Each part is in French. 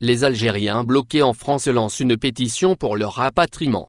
les Algériens bloqués en France lancent une pétition pour leur rapatriement.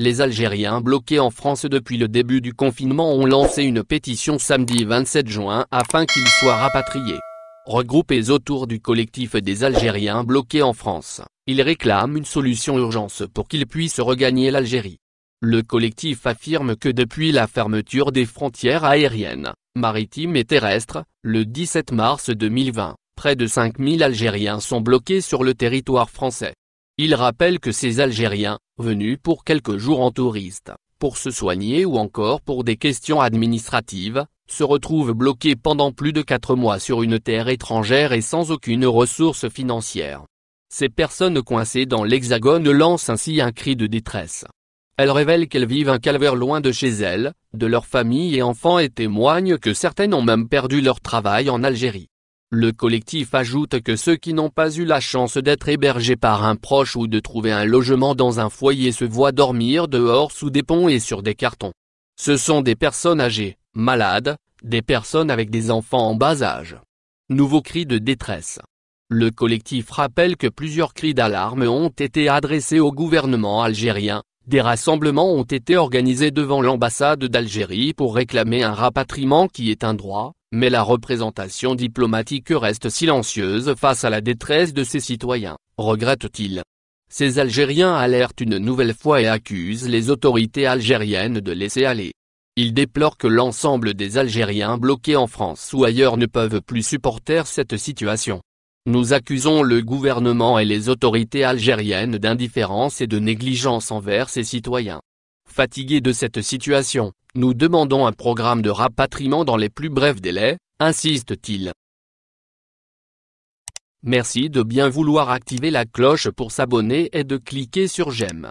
Les Algériens bloqués en France depuis le début du confinement ont lancé une pétition samedi 27 juin afin qu'ils soient rapatriés. Regroupés autour du collectif des Algériens bloqués en France. Il réclame une solution urgence pour qu'il puisse regagner l'Algérie. Le collectif affirme que depuis la fermeture des frontières aériennes, maritimes et terrestres, le 17 mars 2020, près de 5000 Algériens sont bloqués sur le territoire français. Il rappelle que ces Algériens, venus pour quelques jours en touriste, pour se soigner ou encore pour des questions administratives, se retrouvent bloqués pendant plus de quatre mois sur une terre étrangère et sans aucune ressource financière. Ces personnes coincées dans l'Hexagone lancent ainsi un cri de détresse. Elles révèlent qu'elles vivent un calvaire loin de chez elles, de leur famille et enfants et témoignent que certaines ont même perdu leur travail en Algérie. Le collectif ajoute que ceux qui n'ont pas eu la chance d'être hébergés par un proche ou de trouver un logement dans un foyer se voient dormir dehors sous des ponts et sur des cartons. Ce sont des personnes âgées, malades, des personnes avec des enfants en bas âge. Nouveau cri de détresse. Le collectif rappelle que plusieurs cris d'alarme ont été adressés au gouvernement algérien, des rassemblements ont été organisés devant l'ambassade d'Algérie pour réclamer un rapatriement qui est un droit, mais la représentation diplomatique reste silencieuse face à la détresse de ses citoyens, regrette-t-il. Ces Algériens alertent une nouvelle fois et accusent les autorités algériennes de laisser aller. Ils déplorent que l'ensemble des Algériens bloqués en France ou ailleurs ne peuvent plus supporter cette situation. Nous accusons le gouvernement et les autorités algériennes d'indifférence et de négligence envers ses citoyens. Fatigués de cette situation, nous demandons un programme de rapatriement dans les plus brefs délais, insiste-t-il. Merci de bien vouloir activer la cloche pour s'abonner et de cliquer sur j'aime.